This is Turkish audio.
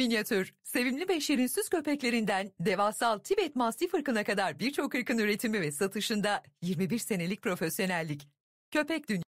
Minyatür, sevimli ve şirinsüz köpeklerinden devasal Tibet Mastif ırkına kadar birçok ırkın üretimi ve satışında 21 senelik profesyonellik. Köpek dünya.